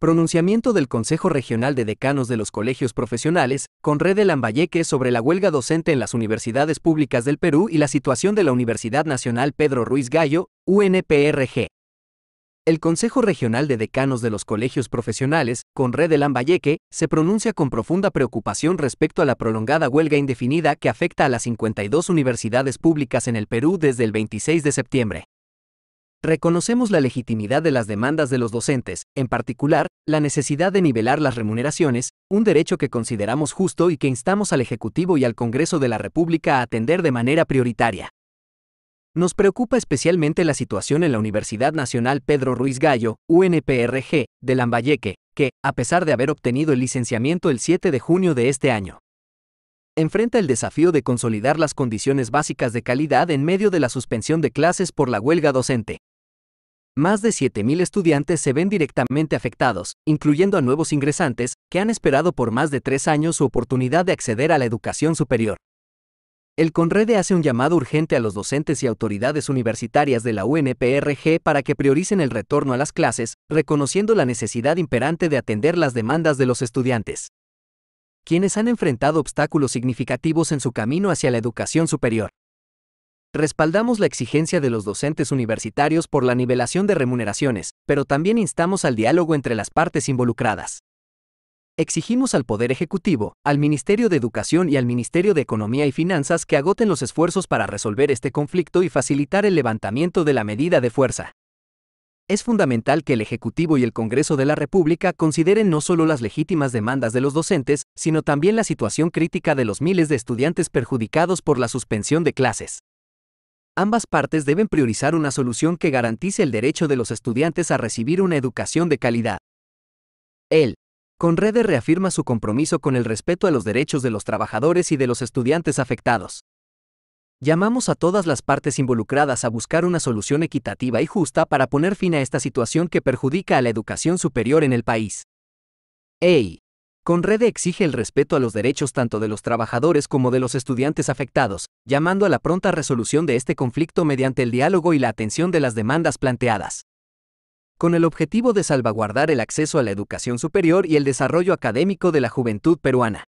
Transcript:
Pronunciamiento del Consejo Regional de Decanos de los Colegios Profesionales, con Red de Lambayeque sobre la huelga docente en las universidades públicas del Perú y la situación de la Universidad Nacional Pedro Ruiz Gallo, UNPRG. El Consejo Regional de Decanos de los Colegios Profesionales, con Red de Lambayeque, se pronuncia con profunda preocupación respecto a la prolongada huelga indefinida que afecta a las 52 universidades públicas en el Perú desde el 26 de septiembre. Reconocemos la legitimidad de las demandas de los docentes, en particular, la necesidad de nivelar las remuneraciones, un derecho que consideramos justo y que instamos al Ejecutivo y al Congreso de la República a atender de manera prioritaria. Nos preocupa especialmente la situación en la Universidad Nacional Pedro Ruiz Gallo, UNPRG, de Lambayeque, que, a pesar de haber obtenido el licenciamiento el 7 de junio de este año, enfrenta el desafío de consolidar las condiciones básicas de calidad en medio de la suspensión de clases por la huelga docente. Más de 7.000 estudiantes se ven directamente afectados, incluyendo a nuevos ingresantes, que han esperado por más de tres años su oportunidad de acceder a la educación superior. El Conrede hace un llamado urgente a los docentes y autoridades universitarias de la UNPRG para que prioricen el retorno a las clases, reconociendo la necesidad imperante de atender las demandas de los estudiantes. Quienes han enfrentado obstáculos significativos en su camino hacia la educación superior. Respaldamos la exigencia de los docentes universitarios por la nivelación de remuneraciones, pero también instamos al diálogo entre las partes involucradas. Exigimos al Poder Ejecutivo, al Ministerio de Educación y al Ministerio de Economía y Finanzas que agoten los esfuerzos para resolver este conflicto y facilitar el levantamiento de la medida de fuerza es fundamental que el Ejecutivo y el Congreso de la República consideren no solo las legítimas demandas de los docentes, sino también la situación crítica de los miles de estudiantes perjudicados por la suspensión de clases ambas partes deben priorizar una solución que garantice el derecho de los estudiantes a recibir una educación de calidad. El Conrede reafirma su compromiso con el respeto a los derechos de los trabajadores y de los estudiantes afectados. Llamamos a todas las partes involucradas a buscar una solución equitativa y justa para poner fin a esta situación que perjudica a la educación superior en el país. EI Conrede exige el respeto a los derechos tanto de los trabajadores como de los estudiantes afectados, llamando a la pronta resolución de este conflicto mediante el diálogo y la atención de las demandas planteadas. Con el objetivo de salvaguardar el acceso a la educación superior y el desarrollo académico de la juventud peruana.